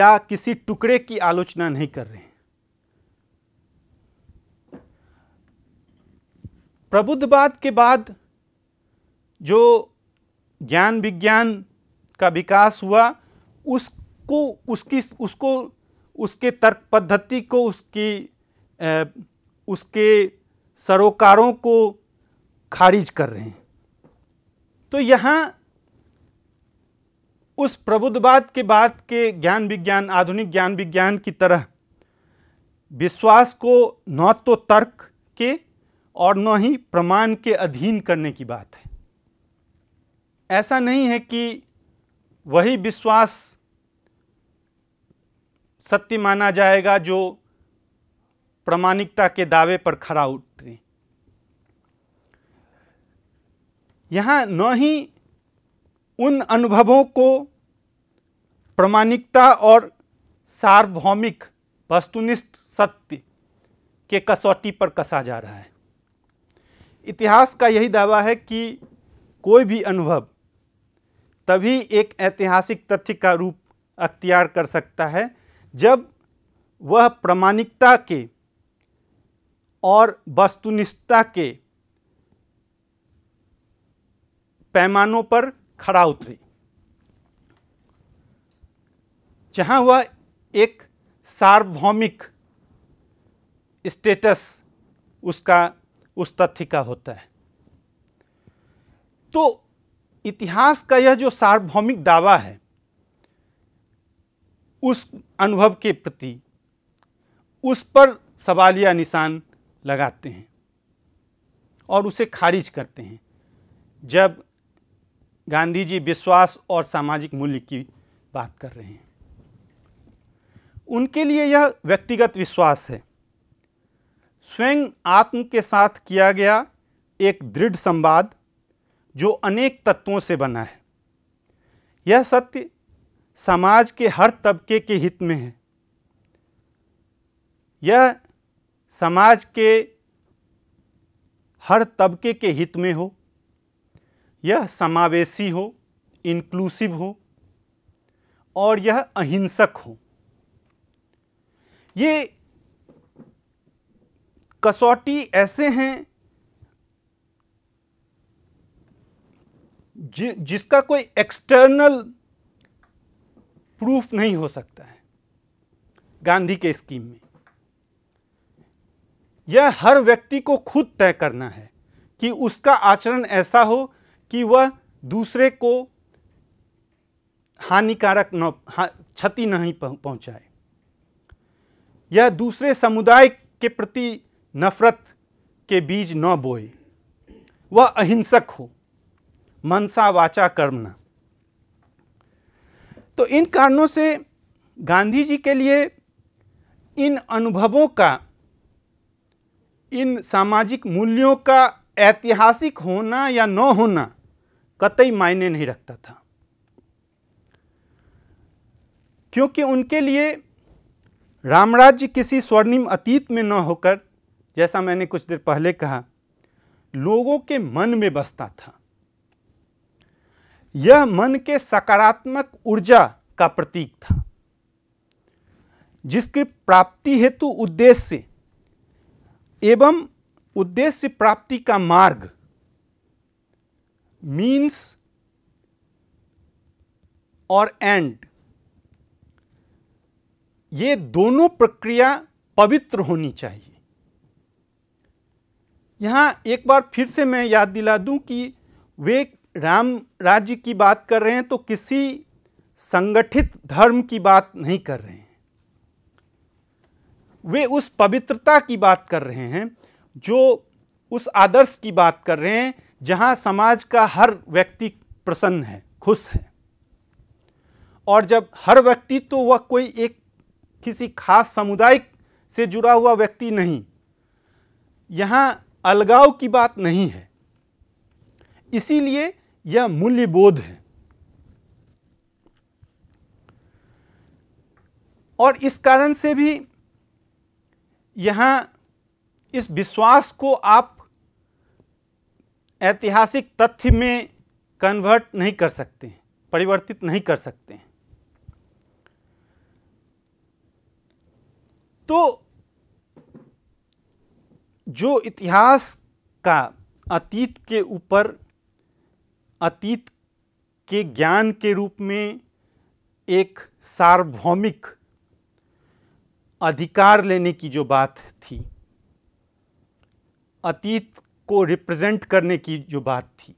A: या किसी टुकड़े की आलोचना नहीं कर रहे हैं प्रबुद्धवाद के बाद जो ज्ञान विज्ञान का विकास हुआ उसको उसकी उसको उसके तर्क पद्धति को उसकी ए, उसके सरोकारों को खारिज कर रहे हैं तो यहाँ उस प्रबुद्धवाद के बाद के ज्ञान विज्ञान आधुनिक ज्ञान विज्ञान की तरह विश्वास को न तो तर्क के और न ही प्रमाण के अधीन करने की बात है ऐसा नहीं है कि वही विश्वास सत्य माना जाएगा जो प्रमाणिकता के दावे पर खड़ा उतरे यहाँ न ही उन अनुभवों को प्रमाणिकता और सार्वभौमिक वस्तुनिष्ठ सत्य के कसौटी पर कसा जा रहा है इतिहास का यही दावा है कि कोई भी अनुभव तभी एक ऐतिहासिक तथ्य का रूप अख्तियार कर सकता है जब वह प्रामाणिकता के और वस्तुनिष्ठता के पैमानों पर खड़ा उतरे जहां वह एक सार्वभौमिक स्टेटस उसका उस तथ्य का होता है तो इतिहास का यह जो सार्वभौमिक दावा है उस अनुभव के प्रति उस पर सवालिया निशान लगाते हैं और उसे खारिज करते हैं जब गांधी जी विश्वास और सामाजिक मूल्य की बात कर रहे हैं उनके लिए यह व्यक्तिगत विश्वास है स्वयं आत्म के साथ किया गया एक दृढ़ संवाद जो अनेक तत्वों से बना है यह सत्य समाज के हर तबके के हित में है यह समाज के हर तबके के हित में हो यह समावेशी हो इंक्लूसिव हो और यह अहिंसक हो ये कसौटी ऐसे हैं जि, जिसका कोई एक्सटर्नल प्रूफ नहीं हो सकता है गांधी के स्कीम में यह हर व्यक्ति को खुद तय करना है कि उसका आचरण ऐसा हो कि वह दूसरे को हानिकारक न क्षति हा, नहीं पहुंचाए यह दूसरे समुदाय के प्रति नफरत के बीज न बोए वह अहिंसक हो मनसा वाचा कर्मना तो इन कारणों से गांधी जी के लिए इन अनुभवों का इन सामाजिक मूल्यों का ऐतिहासिक होना या न होना कतई मायने नहीं रखता था क्योंकि उनके लिए रामराज्य किसी स्वर्णिम अतीत में न होकर जैसा मैंने कुछ देर पहले कहा लोगों के मन में बसता था यह मन के सकारात्मक ऊर्जा का प्रतीक था जिसकी प्राप्ति हेतु उद्देश्य एवं उद्देश्य प्राप्ति का मार्ग मीन्स और एंड ये दोनों प्रक्रिया पवित्र होनी चाहिए यहां एक बार फिर से मैं याद दिला दूं कि वे राम राज्य की बात कर रहे हैं तो किसी संगठित धर्म की बात नहीं कर रहे हैं वे उस पवित्रता की बात कर रहे हैं जो उस आदर्श की बात कर रहे हैं जहां समाज का हर व्यक्ति प्रसन्न है खुश है और जब हर व्यक्ति तो वह कोई एक किसी खास समुदाय से जुड़ा हुआ व्यक्ति नहीं यहां अलगाव की बात नहीं है इसीलिए या मूल्य बोध है और इस कारण से भी यहां इस विश्वास को आप ऐतिहासिक तथ्य में कन्वर्ट नहीं कर सकते हैं परिवर्तित नहीं कर सकते हैं तो जो इतिहास का अतीत के ऊपर अतीत के ज्ञान के रूप में एक सार्वभौमिक अधिकार लेने की जो बात थी अतीत को रिप्रेजेंट करने की जो बात थी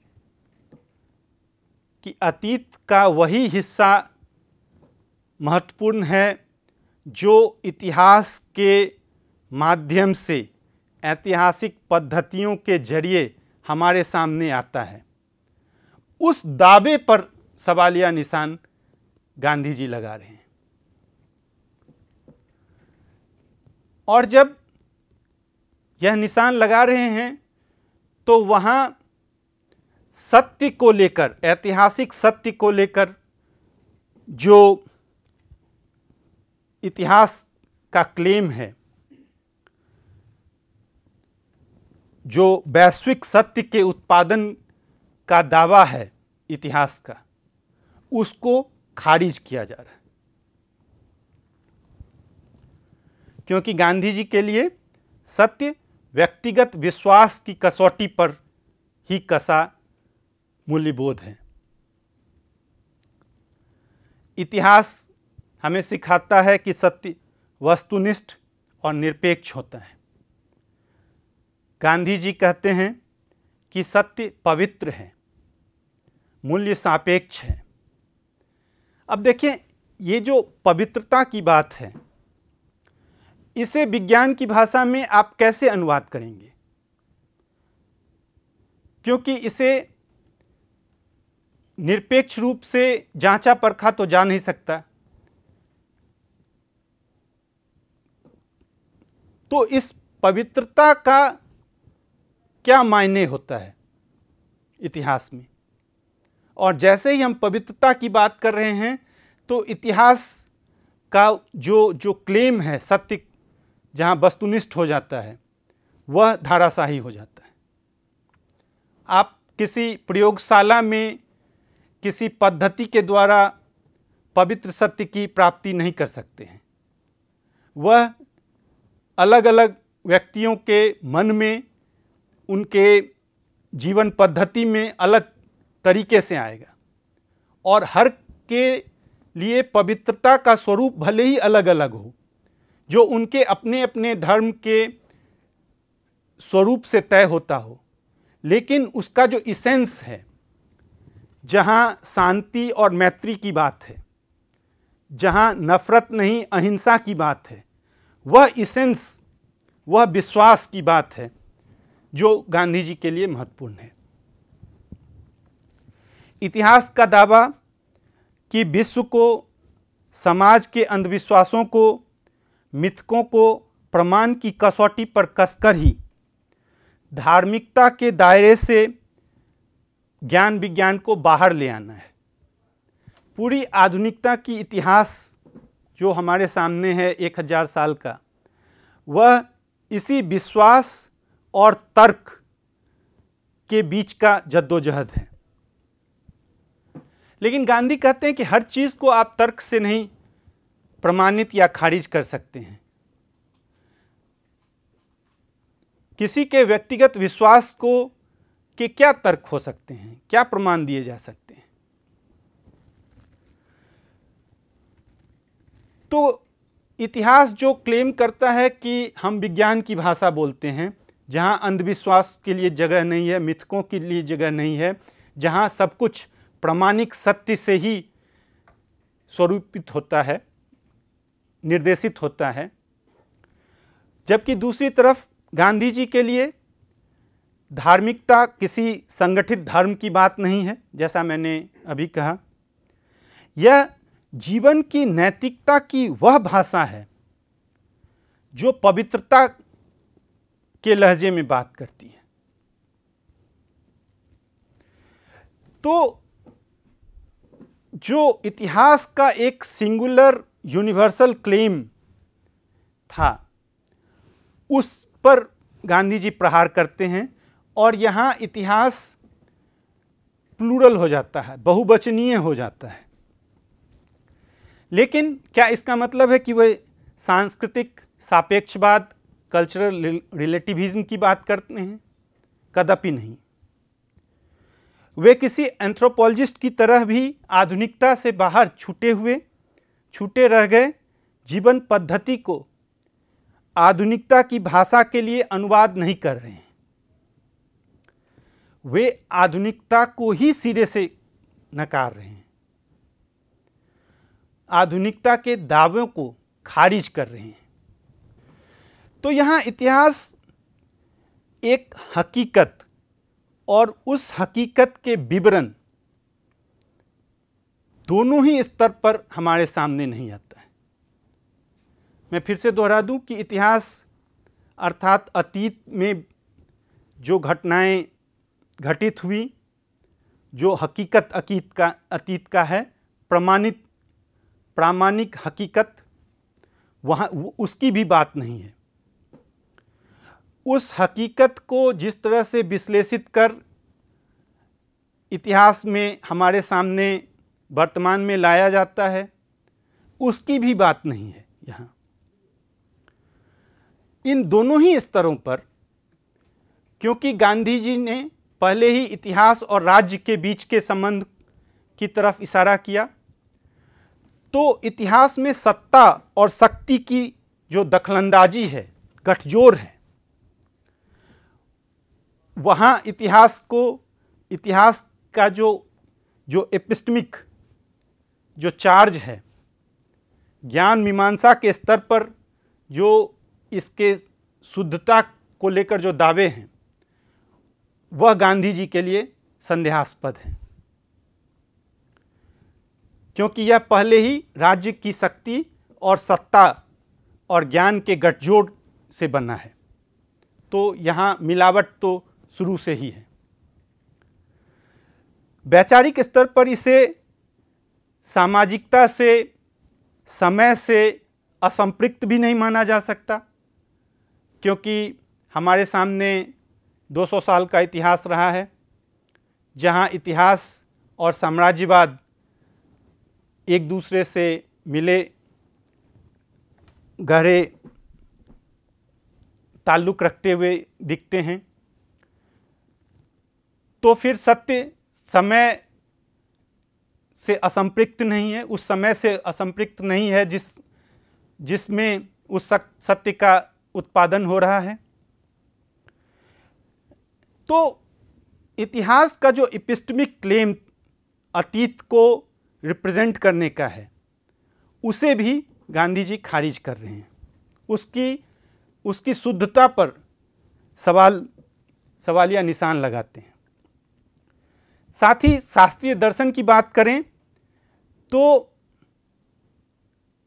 A: कि अतीत का वही हिस्सा महत्वपूर्ण है जो इतिहास के माध्यम से ऐतिहासिक पद्धतियों के जरिए हमारे सामने आता है उस दावे पर सवालिया निशान गांधी जी लगा रहे हैं और जब यह निशान लगा रहे हैं तो वहां सत्य को लेकर ऐतिहासिक सत्य को लेकर जो इतिहास का क्लेम है जो वैश्विक सत्य के उत्पादन का दावा है इतिहास का उसको खारिज किया जा रहा है क्योंकि गांधी जी के लिए सत्य व्यक्तिगत विश्वास की कसौटी पर ही कसा मूल्यबोध है इतिहास हमें सिखाता है कि सत्य वस्तुनिष्ठ और निरपेक्ष होता है गांधी जी कहते हैं कि सत्य पवित्र है मूल्य सापेक्ष है अब देखें ये जो पवित्रता की बात है इसे विज्ञान की भाषा में आप कैसे अनुवाद करेंगे क्योंकि इसे निरपेक्ष रूप से जांचा परखा तो जा नहीं सकता तो इस पवित्रता का क्या मायने होता है इतिहास में और जैसे ही हम पवित्रता की बात कर रहे हैं तो इतिहास का जो जो क्लेम है सत्य जहाँ वस्तुनिष्ठ हो जाता है वह धाराशाही हो जाता है आप किसी प्रयोगशाला में किसी पद्धति के द्वारा पवित्र सत्य की प्राप्ति नहीं कर सकते हैं वह अलग अलग व्यक्तियों के मन में उनके जीवन पद्धति में अलग तरीके से आएगा और हर के लिए पवित्रता का स्वरूप भले ही अलग अलग हो जो उनके अपने अपने धर्म के स्वरूप से तय होता हो लेकिन उसका जो इसेंस है जहाँ शांति और मैत्री की बात है जहाँ नफ़रत नहीं अहिंसा की बात है वह इसेंस वह विश्वास की बात है जो गांधी जी के लिए महत्वपूर्ण है इतिहास का दावा कि विश्व को समाज के अंधविश्वासों को मिथकों को प्रमाण की कसौटी पर कसकर ही धार्मिकता के दायरे से ज्ञान विज्ञान को बाहर ले आना है पूरी आधुनिकता की इतिहास जो हमारे सामने है एक हज़ार साल का वह इसी विश्वास और तर्क के बीच का जद्दोजहद है लेकिन गांधी कहते हैं कि हर चीज़ को आप तर्क से नहीं प्रमाणित या खारिज कर सकते हैं किसी के व्यक्तिगत विश्वास को के क्या तर्क हो सकते हैं क्या प्रमाण दिए जा सकते हैं तो इतिहास जो क्लेम करता है कि हम विज्ञान की भाषा बोलते हैं जहां अंधविश्वास के लिए जगह नहीं है मिथकों के लिए जगह नहीं है जहां सब कुछ प्रमाणिक सत्य से ही स्वरूपित होता है निर्देशित होता है जबकि दूसरी तरफ गांधी जी के लिए धार्मिकता किसी संगठित धर्म की बात नहीं है जैसा मैंने अभी कहा यह जीवन की नैतिकता की वह भाषा है जो पवित्रता के लहजे में बात करती है तो जो इतिहास का एक सिंगुलर यूनिवर्सल क्लेम था उस पर गांधी जी प्रहार करते हैं और यहाँ इतिहास प्लूरल हो जाता है बहुवचनीय हो जाता है लेकिन क्या इसका मतलब है कि वह सांस्कृतिक सापेक्षवाद कल्चरल रिलेटिविज्म की बात करते हैं कदापि नहीं वे किसी एंथ्रोपोलॉजिस्ट की तरह भी आधुनिकता से बाहर छूटे हुए छूटे रह गए जीवन पद्धति को आधुनिकता की भाषा के लिए अनुवाद नहीं कर रहे हैं वे आधुनिकता को ही सिरे से नकार रहे हैं आधुनिकता के दावों को खारिज कर रहे हैं तो यहाँ इतिहास एक हकीकत और उस हकीकत के विवरण दोनों ही स्तर पर हमारे सामने नहीं आता है मैं फिर से दोहरा दूं कि इतिहास अर्थात अतीत में जो घटनाएं घटित हुई जो हकीकत अकीत का अतीत का है प्रमाणित प्रामाणिक हकीकत वहाँ उसकी भी बात नहीं है उस हकीकत को जिस तरह से विश्लेषित कर इतिहास में हमारे सामने वर्तमान में लाया जाता है उसकी भी बात नहीं है यहाँ इन दोनों ही स्तरों पर क्योंकि गांधी जी ने पहले ही इतिहास और राज्य के बीच के संबंध की तरफ इशारा किया तो इतिहास में सत्ता और शक्ति की जो दखलंदाजी है गठजोर है वहाँ इतिहास को इतिहास का जो जो एपिस्टमिक जो चार्ज है ज्ञान मीमांसा के स्तर पर जो इसके शुद्धता को लेकर जो दावे हैं वह गांधी जी के लिए संदेहास्पद हैं क्योंकि यह पहले ही राज्य की शक्ति और सत्ता और ज्ञान के गठजोड़ से बना है तो यहाँ मिलावट तो शुरू से ही है वैचारिक स्तर पर इसे सामाजिकता से समय से असंपृक्त भी नहीं माना जा सकता क्योंकि हमारे सामने 200 साल का इतिहास रहा है जहाँ इतिहास और साम्राज्यवाद एक दूसरे से मिले गहरे ताल्लुक़ रखते हुए दिखते हैं तो फिर सत्य समय से असंपृक्त नहीं है उस समय से असंपृक्त नहीं है जिस जिसमें उस सत्य का उत्पादन हो रहा है तो इतिहास का जो इपिस्टमिक क्लेम अतीत को रिप्रेजेंट करने का है उसे भी गांधी जी खारिज कर रहे हैं उसकी उसकी शुद्धता पर सवाल सवालिया निशान लगाते हैं साथ ही शास्त्रीय दर्शन की बात करें तो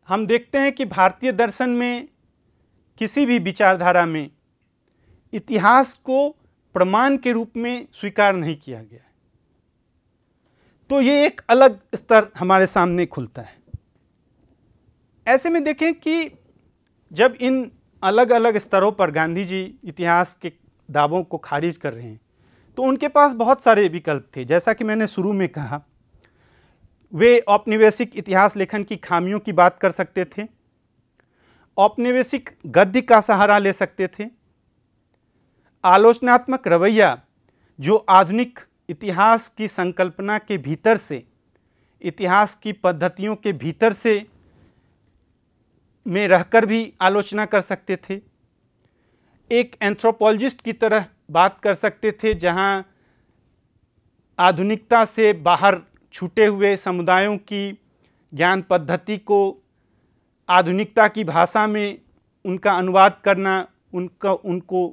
A: हम देखते हैं कि भारतीय दर्शन में किसी भी विचारधारा में इतिहास को प्रमाण के रूप में स्वीकार नहीं किया गया तो ये एक अलग स्तर हमारे सामने खुलता है ऐसे में देखें कि जब इन अलग अलग स्तरों पर गांधी जी इतिहास के दावों को खारिज कर रहे हैं तो उनके पास बहुत सारे विकल्प थे जैसा कि मैंने शुरू में कहा वे औपनिवेशिक इतिहास लेखन की खामियों की बात कर सकते थे औपनिवेशिक गद्य का सहारा ले सकते थे आलोचनात्मक रवैया जो आधुनिक इतिहास की संकल्पना के भीतर से इतिहास की पद्धतियों के भीतर से में रहकर भी आलोचना कर सकते थे एक एंथ्रोपोलॉजिस्ट की तरह बात कर सकते थे जहां आधुनिकता से बाहर छूटे हुए समुदायों की ज्ञान पद्धति को आधुनिकता की भाषा में उनका अनुवाद करना उनका उनको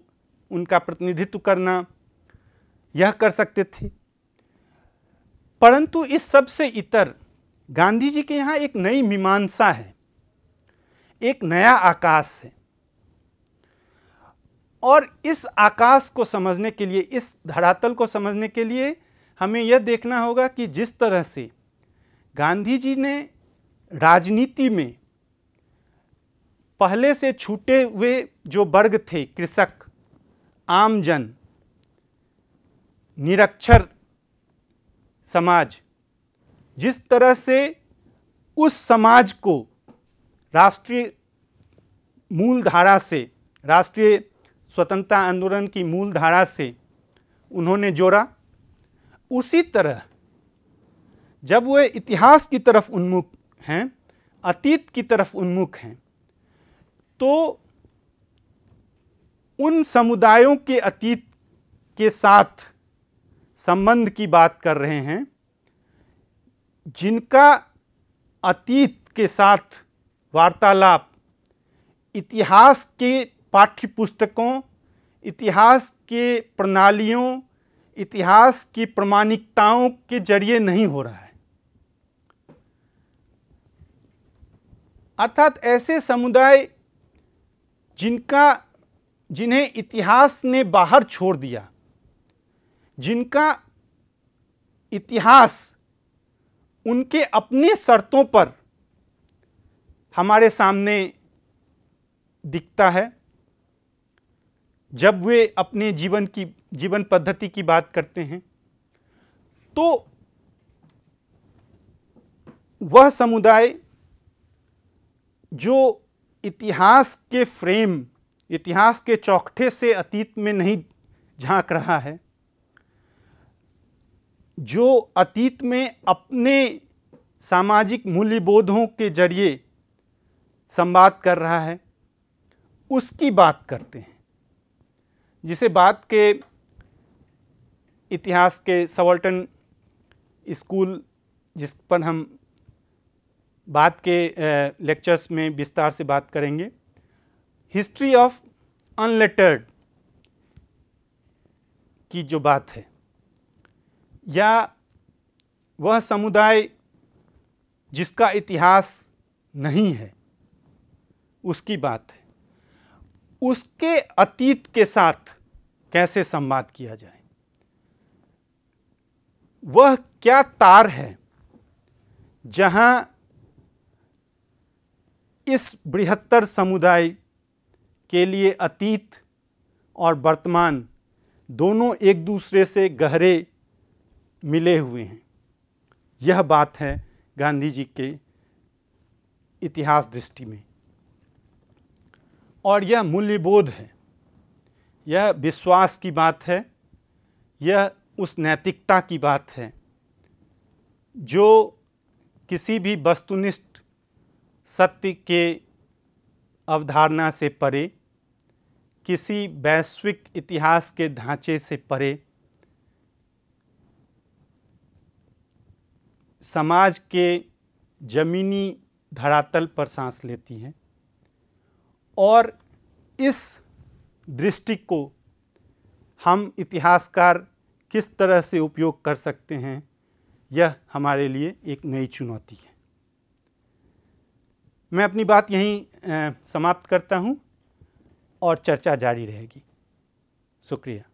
A: उनका प्रतिनिधित्व करना यह कर सकते थे परंतु इस सब से इतर गांधी जी के यहाँ एक नई मीमांसा है एक नया आकाश है और इस आकाश को समझने के लिए इस धरातल को समझने के लिए हमें यह देखना होगा कि जिस तरह से गांधी जी ने राजनीति में पहले से छूटे हुए जो वर्ग थे कृषक आमजन निरक्षर समाज जिस तरह से उस समाज को राष्ट्रीय मूलधारा से राष्ट्रीय स्वतंत्रता आंदोलन की मूल धारा से उन्होंने जोड़ा उसी तरह जब वे इतिहास की तरफ उन्मुख हैं अतीत की तरफ उन्मुख हैं तो उन समुदायों के अतीत के साथ संबंध की बात कर रहे हैं जिनका अतीत के साथ वार्तालाप इतिहास के पाठ्य पुस्तकों इतिहास के प्रणालियों इतिहास की प्रमाणिकताओं के जरिए नहीं हो रहा है अर्थात ऐसे समुदाय जिनका जिन्हें इतिहास ने बाहर छोड़ दिया जिनका इतिहास उनके अपने शर्तों पर हमारे सामने दिखता है जब वे अपने जीवन की जीवन पद्धति की बात करते हैं तो वह समुदाय जो इतिहास के फ्रेम इतिहास के चौकठे से अतीत में नहीं झांक रहा है जो अतीत में अपने सामाजिक मूल्यबोधों के जरिए संवाद कर रहा है उसकी बात करते हैं जिसे बाद के इतिहास के सवल्टन स्कूल जिस पर हम बाद के लेक्चर्स में विस्तार से बात करेंगे हिस्ट्री ऑफ अनलेटर्ड की जो बात है या वह समुदाय जिसका इतिहास नहीं है उसकी बात है उसके अतीत के साथ कैसे संवाद किया जाए वह क्या तार है जहां इस बृहत्तर समुदाय के लिए अतीत और वर्तमान दोनों एक दूसरे से गहरे मिले हुए हैं यह बात है गांधी जी के इतिहास दृष्टि में और यह मूल्यबोध है यह विश्वास की बात है यह उस नैतिकता की बात है जो किसी भी वस्तुनिष्ठ सत्य के अवधारणा से परे किसी वैश्विक इतिहास के ढांचे से परे समाज के ज़मीनी धरातल पर सांस लेती है और इस दृष्टि को हम इतिहासकार किस तरह से उपयोग कर सकते हैं यह हमारे लिए एक नई चुनौती है मैं अपनी बात यहीं समाप्त करता हूँ और चर्चा जारी रहेगी शुक्रिया